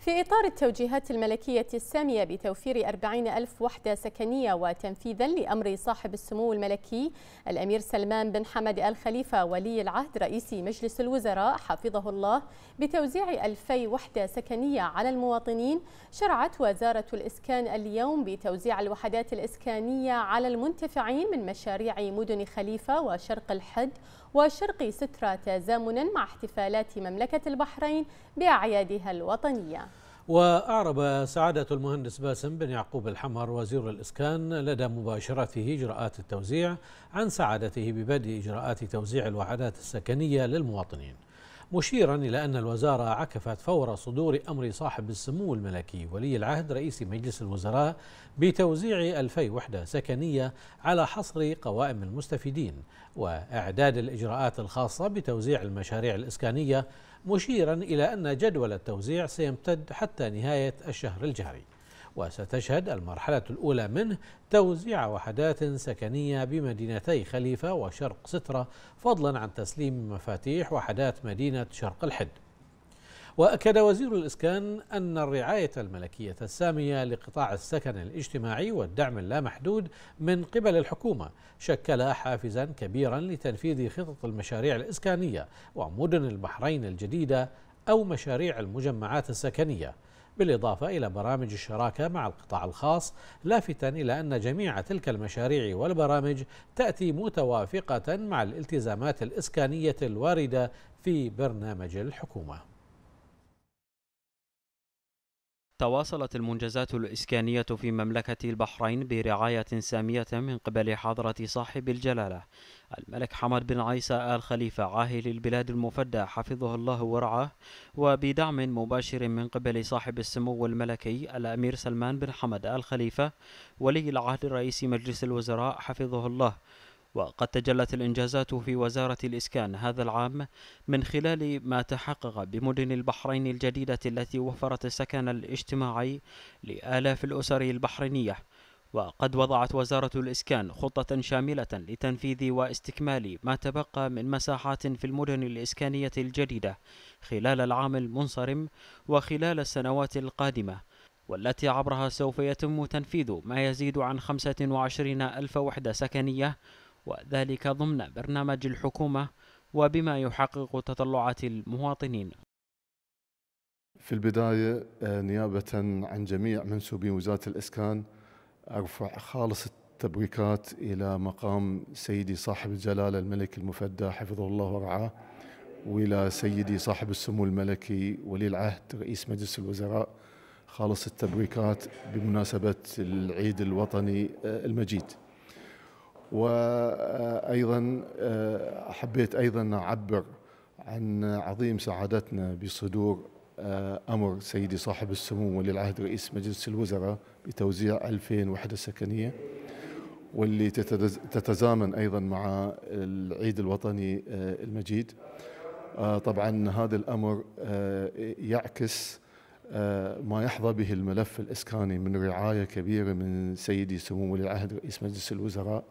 في إطار التوجيهات الملكية السامية بتوفير 40 ألف وحدة سكنية وتنفيذا لأمر صاحب السمو الملكي الأمير سلمان بن حمد الخليفة ولي العهد رئيس مجلس الوزراء حفظه الله بتوزيع 2000 وحدة سكنية على المواطنين شرعت وزارة الإسكان اليوم بتوزيع الوحدات الإسكانية على المنتفعين من مشاريع مدن خليفة وشرق الحد وشرق سترة تزامنا مع احتفالات مملكة البحرين بأعيادها الوطنية وأعرب سعادة المهندس باسم بن يعقوب الحمر وزير الإسكان لدى مباشرته إجراءات التوزيع عن سعادته ببدء إجراءات توزيع الوحدات السكنية للمواطنين مشيرا إلى أن الوزارة عكفت فور صدور أمر صاحب السمو الملكي ولي العهد رئيس مجلس الوزراء بتوزيع 2000 وحدة سكنية على حصر قوائم المستفيدين وإعداد الإجراءات الخاصة بتوزيع المشاريع الإسكانية مشيرا إلى أن جدول التوزيع سيمتد حتى نهاية الشهر الجاري وستشهد المرحلة الأولى منه توزيع وحدات سكنية بمدينتي خليفة وشرق سترة فضلا عن تسليم مفاتيح وحدات مدينة شرق الحد وأكد وزير الإسكان أن الرعاية الملكية السامية لقطاع السكن الاجتماعي والدعم اللامحدود من قبل الحكومة شكل حافزا كبيرا لتنفيذ خطط المشاريع الإسكانية ومدن البحرين الجديدة أو مشاريع المجمعات السكنية بالإضافة إلى برامج الشراكة مع القطاع الخاص لافتا إلى أن جميع تلك المشاريع والبرامج تأتي متوافقة مع الالتزامات الإسكانية الواردة في برنامج الحكومة تواصلت المنجزات الإسكانية في مملكة البحرين برعاية سامية من قبل حضرة صاحب الجلالة الملك حمد بن عيسى آل خليفة عاهل البلاد المفدى حفظه الله ورعاه وبدعم مباشر من قبل صاحب السمو الملكي الأمير سلمان بن حمد آل خليفة ولي العهد رئيس مجلس الوزراء حفظه الله وقد تجلت الإنجازات في وزارة الإسكان هذا العام من خلال ما تحقق بمدن البحرين الجديدة التي وفرت السكن الاجتماعي لآلاف الأسر البحرينية وقد وضعت وزارة الإسكان خطة شاملة لتنفيذ واستكمال ما تبقى من مساحات في المدن الإسكانية الجديدة خلال العام المنصرم وخلال السنوات القادمة والتي عبرها سوف يتم تنفيذ ما يزيد عن 25 ألف وحدة سكنية وذلك ضمن برنامج الحكومة وبما يحقق تطلعات المواطنين في البداية آه، نيابة عن جميع منسوبي وزارة الإسكان أرفع خالص التبريكات إلى مقام سيدي صاحب الجلالة الملك المفدى حفظه الله ورعاه وإلى سيدي صاحب السمو الملكي ولي العهد رئيس مجلس الوزراء خالص التبريكات بمناسبة العيد الوطني آه، المجيد وايضا آه، حبيت ايضا اعبر عن عظيم سعادتنا بصدور آه، امر سيدي صاحب السمو ولي العهد رئيس مجلس الوزراء بتوزيع 2000 وحده سكنيه واللي تتزامن ايضا مع العيد الوطني آه، المجيد طبعا هذا الامر يعكس ما يحظى به الملف الاسكاني من رعايه كبيره من سيدي سمو ولي العهد رئيس مجلس الوزراء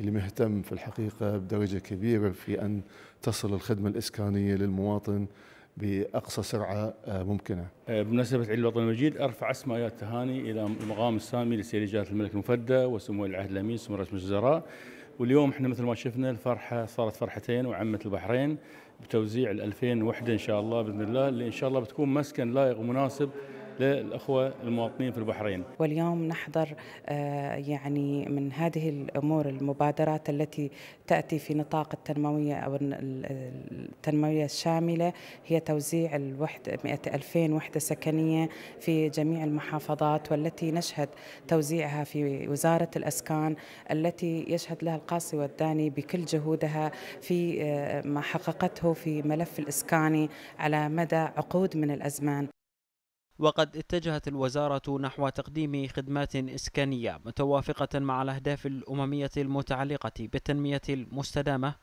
اللي مهتم في الحقيقة بدرجة كبيرة في أن تصل الخدمة الإسكانية للمواطن باقصى سرعه آه، ممكنه. آه، بمناسبه عيد الوطن المجيد ارفع اسم ايات تهاني الى المقام السامي لسيد جلاله الملك المفدى وسمو العهد الامين سمو رئيس مجلس الوزراء واليوم احنا مثل ما شفنا الفرحه صارت فرحتين وعمت البحرين بتوزيع ال 2000 وحده ان شاء الله باذن الله اللي ان شاء الله بتكون مسكن لائق ومناسب للأخوة المواطنين في البحرين واليوم نحضر آه، يعني من هذه الأمور المبادرات التي تأتي في نطاق التنموية أو التنموية الشاملة هي توزيع الوحدة ألفين وحدة سكنية في جميع المحافظات والتي نشهد توزيعها في وزارة الأسكان التي يشهد لها القاصي والداني بكل جهودها في آه، ما حققته في ملف الإسكاني على مدى عقود من الأزمان وقد اتجهت الوزارة نحو تقديم خدمات إسكانية متوافقة مع الأهداف الأممية المتعلقة بالتنمية المستدامة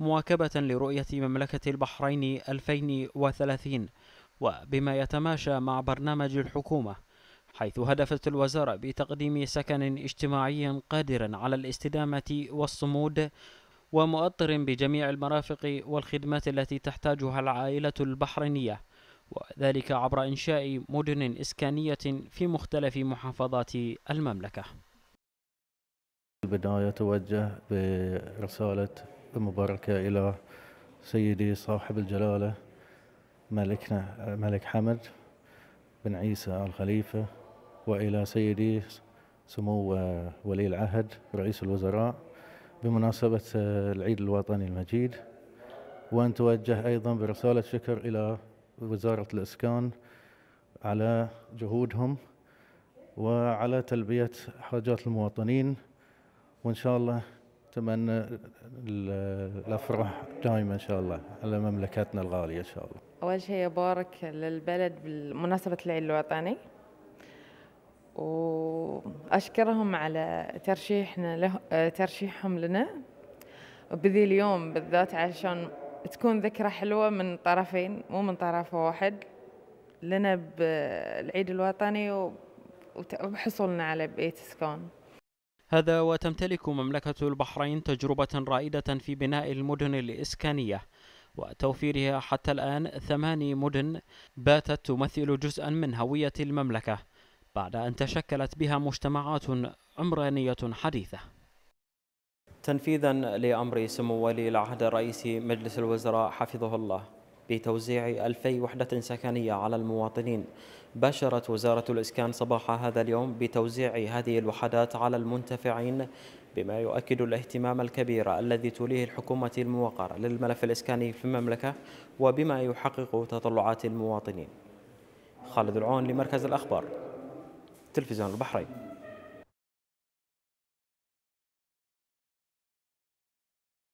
مواكبة لرؤية مملكة البحرين 2030 وبما يتماشى مع برنامج الحكومة حيث هدفت الوزارة بتقديم سكن اجتماعي قادر على الاستدامة والصمود ومؤطر بجميع المرافق والخدمات التي تحتاجها العائلة البحرينية وذلك عبر إنشاء مدن إسكانية في مختلف محافظات المملكة البداية توجه برسالة مباركة إلى سيدي صاحب الجلالة ملكنا ملك حمد بن عيسى الخليفة وإلى سيدي سمو ولي العهد رئيس الوزراء بمناسبة العيد الوطني المجيد وأن توجه أيضا برسالة شكر إلى وزارة الإسكان على جهودهم وعلى تلبية حاجات المواطنين وإن شاء الله أتمنى الأفراح دائما إن شاء الله على مملكتنا الغالية إن شاء الله أول شيء أبارك للبلد بمناسبة العيد الوطني وأشكرهم على ترشيحنا له ترشيحهم لنا وبذي اليوم بالذات عشان تكون ذكرى حلوة من طرفين مو من طرف واحد لنا بالعيد الوطني وحصولنا على بيت سكون هذا وتمتلك مملكة البحرين تجربة رائدة في بناء المدن الإسكانية وتوفيرها حتى الآن ثماني مدن باتت تمثل جزءا من هوية المملكة بعد أن تشكلت بها مجتمعات عمرانية حديثة تنفيذا لأمر سمو ولي العهد الرئيس مجلس الوزراء حفظه الله بتوزيع 2000 وحدة سكنية على المواطنين باشرت وزارة الإسكان صباح هذا اليوم بتوزيع هذه الوحدات على المنتفعين بما يؤكد الاهتمام الكبير الذي توليه الحكومة الموقر للملف الإسكاني في المملكة وبما يحقق تطلعات المواطنين خالد العون لمركز الأخبار تلفزيون البحرين